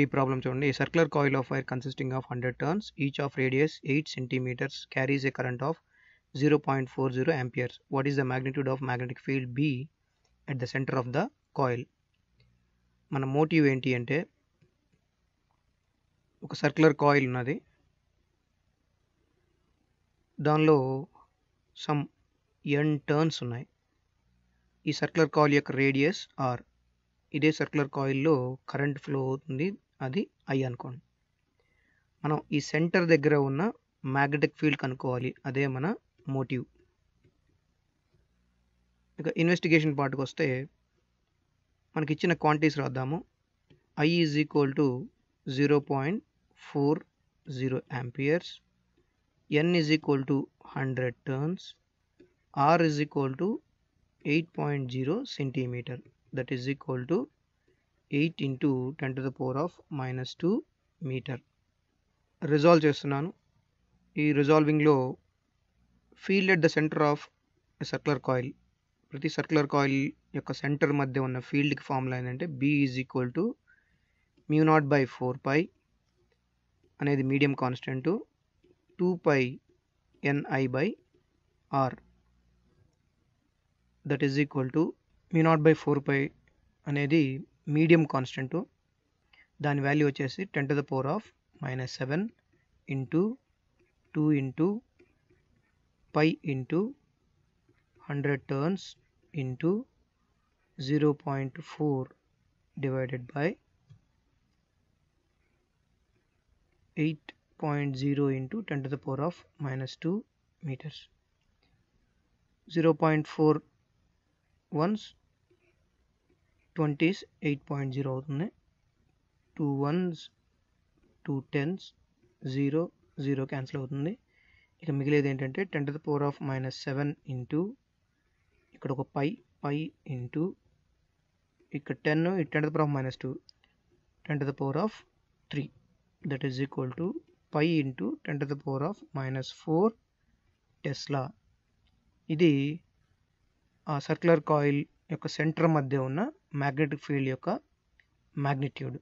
ఈ ప్రాబ్లం చూడండి ఈ circular coil of wire consisting of hundred turns each of radius eight centimeters carries a current of zero point four zero amperes what is the magnitude of magnetic field B at the centre of the coil మన motive ఏంటి అంటే ఒక circular coil ఉన్నది దానిలో some ఎన్ turns ఉన్నాయి ఈ circular coil యొక్క radius R ఇదే సర్క్యులర్ కాయిల్లో కరెంట్ ఫ్లో అవుతుంది అది ఐ అనుకోండి మనం ఈ సెంటర్ దగ్గర ఉన్న మ్యాగ్నెటిక్ ఫీల్డ్ కనుక్కోవాలి అదే మన మోటివ్ ఇక ఇన్వెస్టిగేషన్ పార్ట్కి వస్తే మనకి ఇచ్చిన క్వాంటిటీస్ రాద్దాము I is equal to zero point four zero amperes N is equal to hundred turns R is equal to eight point zero centimeter that is equal to eight into ten to the power of minus two meter resolve చేస్తున్నాను ఈ రిజాల్వింగ్లో field at the centre of circular coil ప్రతి circular coil యొక్క centre మధ్య ఉన్న ఫీల్డ్కి formula ఏంటంటే B is equal to mu not by four pi అనేది medium constant two pi NI by R that is equal to mu naught by 4 pi and medium constant then value which is 10 to the power of minus 7 into 2 into pi into 100 turns into 0.4 divided by 8.0 into 10 to the power of minus 2 meters 0 0.4 once twenties eight point zero అవుతుంది two ones two tens zero zero cancel అవుతుంది ఇక మిగిలేదు ఏంటంటే ten to the power of minus seven into ఇక్కడ ఒక pi pi into ఇక్కడ ten ten to the power of minus two ten to the power of three that is equal to pi into ten to the power of minus four tesla ఇది ఆ circular coil యొక్క centre మధ్య ఉన్న magnetic field యొక్క magnitude